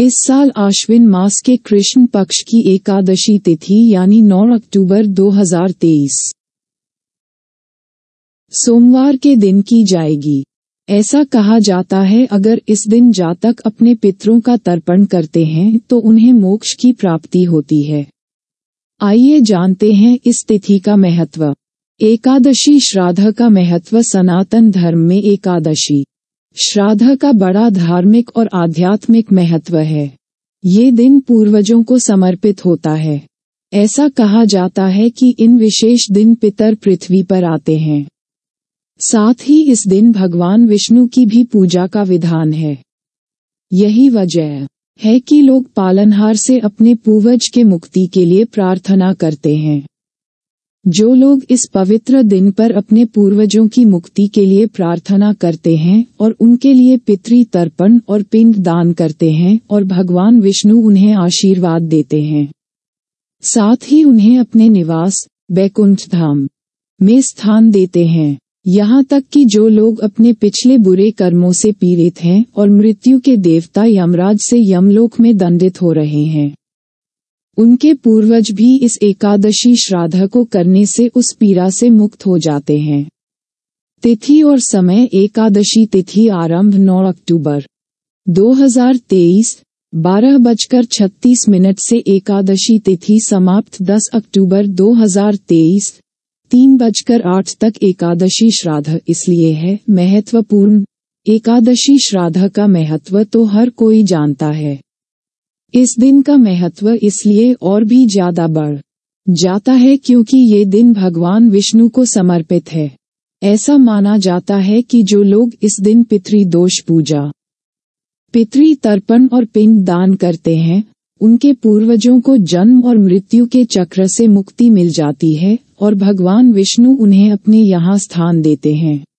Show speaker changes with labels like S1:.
S1: इस साल आश्विन मास के कृष्ण पक्ष की एकादशी तिथि यानी 9 अक्टूबर 2023 सोमवार के दिन की जाएगी ऐसा कहा जाता है अगर इस दिन जातक अपने पितरों का तर्पण करते हैं तो उन्हें मोक्ष की प्राप्ति होती है आइए जानते हैं इस तिथि का महत्व एकादशी श्राद्ध का महत्व सनातन धर्म में एकादशी श्राद्ध का बड़ा धार्मिक और आध्यात्मिक महत्व है ये दिन पूर्वजों को समर्पित होता है ऐसा कहा जाता है कि इन विशेष दिन पितर पृथ्वी पर आते हैं साथ ही इस दिन भगवान विष्णु की भी पूजा का विधान है यही वजह है कि लोग पालनहार से अपने पूर्वज के मुक्ति के लिए प्रार्थना करते हैं जो लोग इस पवित्र दिन पर अपने पूर्वजों की मुक्ति के लिए प्रार्थना करते हैं और उनके लिए पितरी तर्पण और पिंड दान करते हैं और भगवान विष्णु उन्हें आशीर्वाद देते हैं साथ ही उन्हें अपने निवास बैकुंठ धाम में स्थान देते हैं यहाँ तक कि जो लोग अपने पिछले बुरे कर्मों से पीड़ित हैं और मृत्यु के देवता यमराज से यमलोक में दंडित हो रहे हैं उनके पूर्वज भी इस एकादशी श्राद्ध को करने से उस पीड़ा से मुक्त हो जाते हैं तिथि और समय एकादशी तिथि आरंभ 9 अक्टूबर 2023 बारह बजकर छत्तीस मिनट से एकादशी तिथि समाप्त 10 अक्टूबर 2023 तीन बजकर आठ तक एकादशी श्राद्ध इसलिए है महत्वपूर्ण एकादशी श्राद्ध का महत्व तो हर कोई जानता है इस दिन का महत्व इसलिए और भी ज्यादा बढ़ जाता है क्योंकि ये दिन भगवान विष्णु को समर्पित है ऐसा माना जाता है कि जो लोग इस दिन पितरी दोष पूजा पितरी तर्पण और पिंड दान करते हैं उनके पूर्वजों को जन्म और मृत्यु के चक्र से मुक्ति मिल जाती है और भगवान विष्णु उन्हें अपने यहाँ स्थान देते हैं